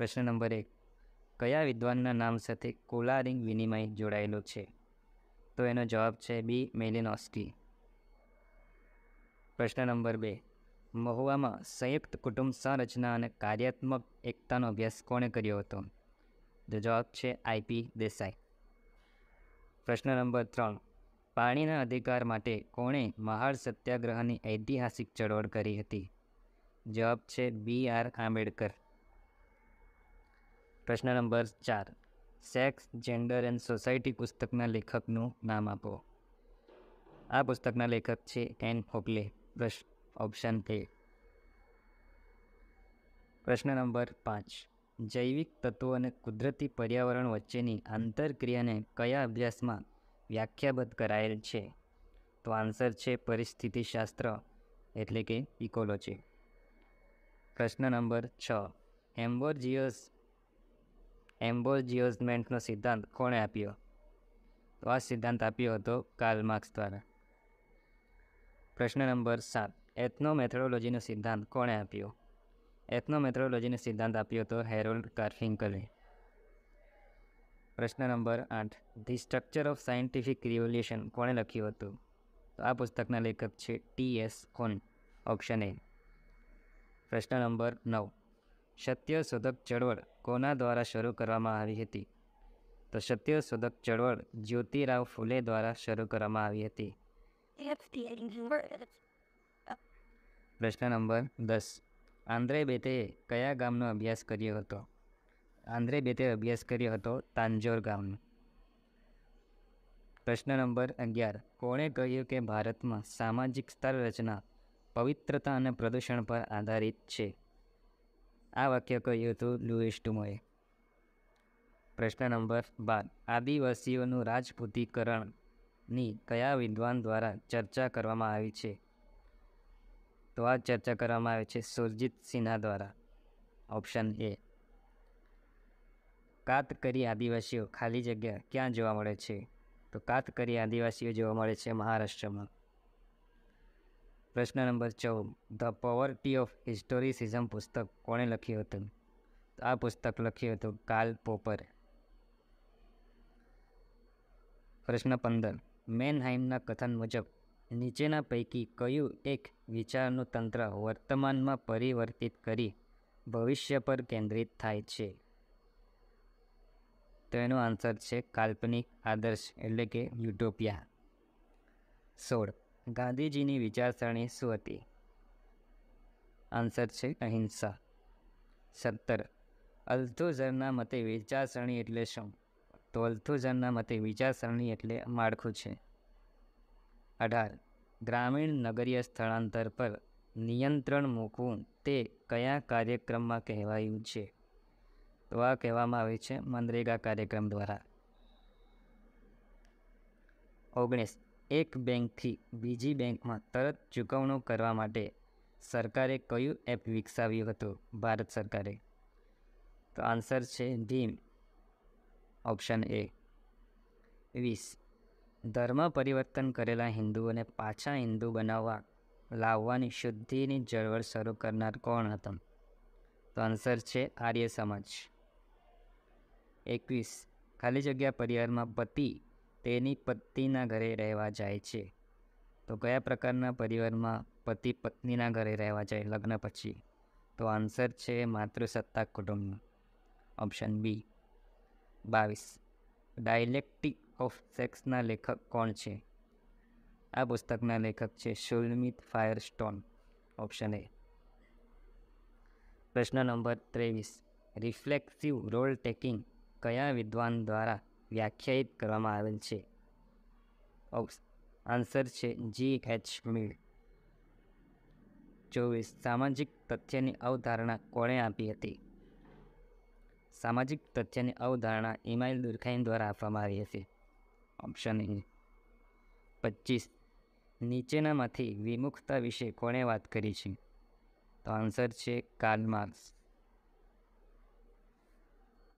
પ્રશ્ન નંબર એક કયા વિદ્વાનના નામ સાથે કોલારિંગ વિનિમય જોડાયેલો છે તો એનો જવાબ છે બી મેલિનોસ્કી પ્રશ્ન નંબર બે મહુવામાં સંયુક્ત કુટુંબ સંરચના અને કાર્યાત્મક એકતાનો અભ્યાસ કોણે કર્યો હતો તો જવાબ છે આઈપી દેસાઈ પ્રશ્ન નંબર ત્રણ પાણીના અધિકાર માટે કોણે મહાળ સત્યાગ્રહની ઐતિહાસિક ચળવળ કરી હતી જવાબ છે બી આર આંબેડકર પ્રશ્ન નંબર ચાર સેક્સ જેન્ડર એન્ડ સોસાયટી પુસ્તકના લેખકનું નામ આપો આ પુસ્તકના લેખક છે એન હોકલે પ્રશ્ન ઓપ્શન એ પ્રશ્ન નંબર પાંચ જૈવિક તત્વો અને કુદરતી પર્યાવરણ વચ્ચેની આંતરક્રિયાને કયા અભ્યાસમાં વ્યાખ્યાબદ્ધ કરાયેલ છે તો આન્સર છે પરિસ્થિતિશાસ્ત્ર એટલે કે ઇકોલોજી પ્રશ્ન નંબર છ હેમ્બોર્જિયસ એમ્બોર્જિયોઝમેન્ટનો સિદ્ધાંત કોણે આપ્યો તો આ સિદ્ધાંત આપ્યો હતો કાર્લ માર્ક્સ દ્વારા પ્રશ્ન નંબર સાત એથનોમેથોડોલોજીનો સિદ્ધાંત કોણે આપ્યો એથનોમેથોડોલોજીનો સિદ્ધાંત આપ્યો હતો હેરોલ્ડ કાર્ફિંકલે પ્રશ્ન નંબર આઠ the structure of scientific revolution કોણે લખ્યું હતું તો આ પુસ્તકના લેખક છે T S Kuhn option A પ્રશ્ન નંબર નવ સત્યશોધક ચળવળ કોના દ્વારા શરૂ કરવામાં આવી હતી તો સત્યશોધક ચળવળ જ્યોતિરાવ ફૂલે દ્વારા શરૂ કરવામાં આવી હતી પ્રશ્ન નંબર દસ આંધ્રે બેતેએ કયા ગામનો અભ્યાસ કર્યો હતો આંધ્રે બેતે અભ્યાસ કર્યો હતો તાંજોર ગામનો પ્રશ્ન નંબર અગિયાર કોણે કહ્યું કે ભારતમાં સામાજિક સ્તર રચના પવિત્રતા અને પ્રદૂષણ પર આધારિત છે આ વાક્ય કહ્યું હતું લુઈસ ટુમોએ પ્રશ્ન નંબર બાર આદિવાસીઓનું રાજપૂતીકરણની કયા વિદ્વાન દ્વારા ચર્ચા કરવામાં આવી છે તો આ ચર્ચા કરવામાં આવે છે સુરજીત સિન્હા દ્વારા ઓપ્શન એ કાતકરી આદિવાસીઓ ખાલી જગ્યા ક્યાં જોવા મળે છે તો કાતકરી આદિવાસીઓ જોવા મળે છે મહારાષ્ટ્રમાં પ્રશ્ન નંબર ચૌદ ધ પોવર્ટી ઓફ હિસ્ટોરિસિઝમ પુસ્તક કોણે લખ્યું હતું આ પુસ્તક લખ્યું હતું કાલ પોપર પ્રશ્ન પંદર મેનહાઇમના કથન મુજબ નીચેના પૈકી કયું એક વિચારનું તંત્ર વર્તમાનમાં પરિવર્તિત કરી ભવિષ્ય પર કેન્દ્રિત થાય છે તો એનો આન્સર છે કાલ્પનિક આદર્શ એટલે કે યુટોપિયા સોળ ગાંધીજીની વિચારસરણી શું હતી આન્સર છે અહિંસા સત્તર અલ્થુઝરના મતે વિચારસરણી એટલે શું તો અલ્થુઝરના મતે વિચારસરણી એટલે માળખું છે અઢાર ગ્રામીણ નગરીય સ્થળાંતર પર નિયંત્રણ મૂકવું તે કયા કાર્યક્રમમાં કહેવાયું છે તો આ કહેવામાં આવે છે મનરેગા કાર્યક્રમ દ્વારા ઓગણીસ એક બેંકથી બીજી બેંકમાં તરત ચૂકવણું કરવા માટે સરકારે કયું એપ વિકસાવ્યું હતું ભારત સરકારે તો આન્સર છે ભીમ ઓપ્શન એ વીસ ધર્મ પરિવર્તન કરેલા હિન્દુઓને પાછા હિન્દુ બનાવવા લાવવાની શુદ્ધિની ચળવળ શરૂ કરનાર કોણ હતો તો આન્સર છે આર્ય સમાજ એકવીસ ખાલી જગ્યા પરિવારમાં પતિ તેની પત્નીના ઘરે રહેવા જાય છે તો કયા પ્રકારના પરિવારમાં પતિ પત્નીના ઘરે રહેવા જાય લગ્ન પછી તો આન્સર છે માતૃસત્તા કુટુંબ ઓપ્શન બી બાવીસ ડાયલેક્ટિક ઓફ સેક્સના લેખક કોણ છે આ પુસ્તકના લેખક છે શુલમિત સ્ટોન ઓપ્શન એ પ્રશ્ન નંબર ત્રેવીસ રિફ્લેક્સિવ રોલ ટેકિંગ કયા વિદ્વાન દ્વારા વ્યાખ્યાયિત કરવામાં આવેલ છે આન્સર છે જી એચ મીડ ચોવીસ સામાજિક તથ્યની અવધારણા કોણે આપી હતી સામાજિક તથ્યની અવધારણા ઇમાઇલ દુર્ખાઈન દ્વારા આપવામાં આવી હતી ઓપ્શન એ પચીસ નીચેનામાંથી વિમુખતા વિશે કોણે વાત કરી છે તો આન્સર છે કાર્લ માર્ક્સ